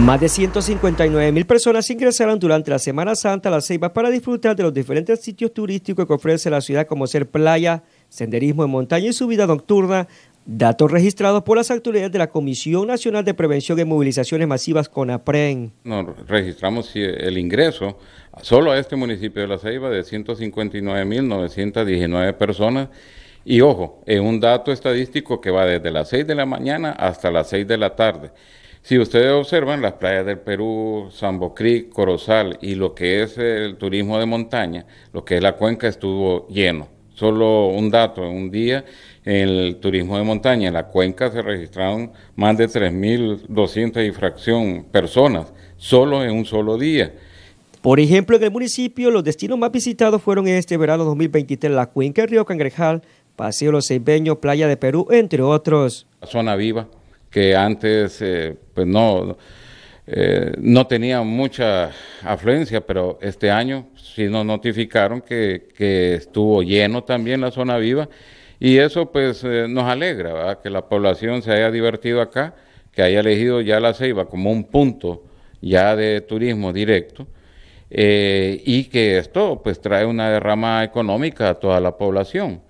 Más de 159 mil personas ingresaron durante la Semana Santa a la Ceiba para disfrutar de los diferentes sitios turísticos que ofrece la ciudad, como ser playa, senderismo en montaña y subida nocturna. Datos registrados por las autoridades de la Comisión Nacional de Prevención de Movilizaciones Masivas CONAPREN. Nos registramos el ingreso solo a este municipio de La Ceiba de 159.919 personas. Y ojo, es un dato estadístico que va desde las 6 de la mañana hasta las 6 de la tarde. Si ustedes observan las playas del Perú, San Corozal y lo que es el turismo de montaña, lo que es la cuenca estuvo lleno. Solo un dato, un día el turismo de montaña en la cuenca se registraron más de 3.200 y fracción personas, solo en un solo día. Por ejemplo, en el municipio los destinos más visitados fueron en este verano 2023 la cuenca del río Cangrejal, Paseo Los Seibeños, Playa de Perú, entre otros. La zona viva, que antes eh, pues no, eh, no tenía mucha afluencia, pero este año sí nos notificaron que, estuvo lleno también la zona viva y eso pues eh, nos alegra, que la población se haya divertido acá, que haya elegido ya la Ceiba como un punto ya de turismo directo. y que esto pues trae una derrama económica a toda la población,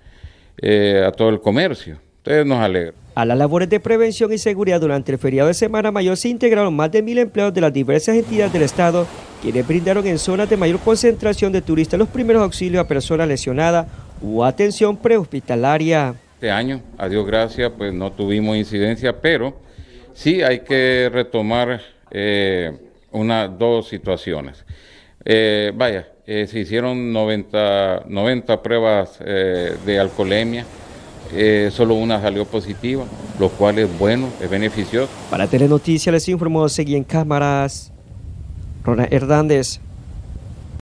a todo el comercio nos alegra. A las labores de prevención y seguridad durante el feriado de Semana Mayor se integraron más de mil empleados de las diversas entidades del Estado, quienes brindaron en zonas de mayor concentración de turistas los primeros auxilios a personas lesionadas u atención prehospitalaria. Este año, a Dios gracias, pues no tuvimos incidencia, pero sí hay que retomar eh, unas dos situaciones. Eh, vaya, eh, se hicieron 90, 90 pruebas de alcoholemia eh, solo una salió positiva, lo cual es bueno, es beneficioso. Para Telenoticias les informó, seguí en cámaras, Rona Hernández.